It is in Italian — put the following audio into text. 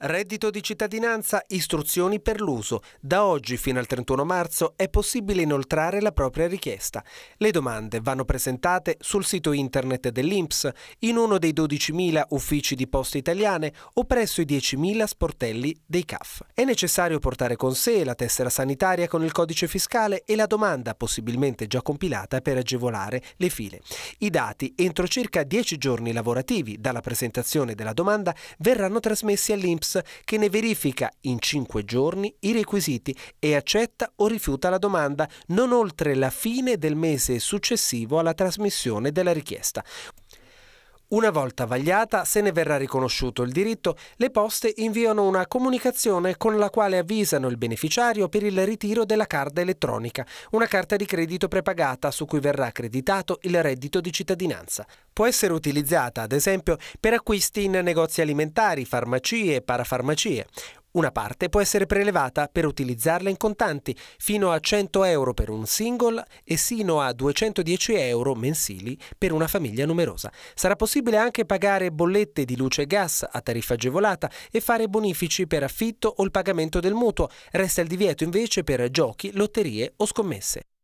Reddito di cittadinanza, istruzioni per l'uso. Da oggi fino al 31 marzo è possibile inoltrare la propria richiesta. Le domande vanno presentate sul sito internet dell'INPS, in uno dei 12.000 uffici di poste italiane o presso i 10.000 sportelli dei CAF. È necessario portare con sé la tessera sanitaria con il codice fiscale e la domanda possibilmente già compilata per agevolare le file. I dati, entro circa 10 giorni lavorativi dalla presentazione della domanda, verranno trasmessi all'INPS Reuters che ne verifica in cinque giorni i requisiti e accetta o rifiuta la domanda non oltre la fine del mese successivo alla trasmissione della richiesta. Una volta vagliata, se ne verrà riconosciuto il diritto, le poste inviano una comunicazione con la quale avvisano il beneficiario per il ritiro della carta elettronica, una carta di credito prepagata su cui verrà accreditato il reddito di cittadinanza. Può essere utilizzata, ad esempio, per acquisti in negozi alimentari, farmacie e parafarmacie. Una parte può essere prelevata per utilizzarla in contanti, fino a 100 euro per un single e sino a 210 euro mensili per una famiglia numerosa. Sarà possibile anche pagare bollette di luce e gas a tariffa agevolata e fare bonifici per affitto o il pagamento del mutuo. Resta il divieto invece per giochi, lotterie o scommesse.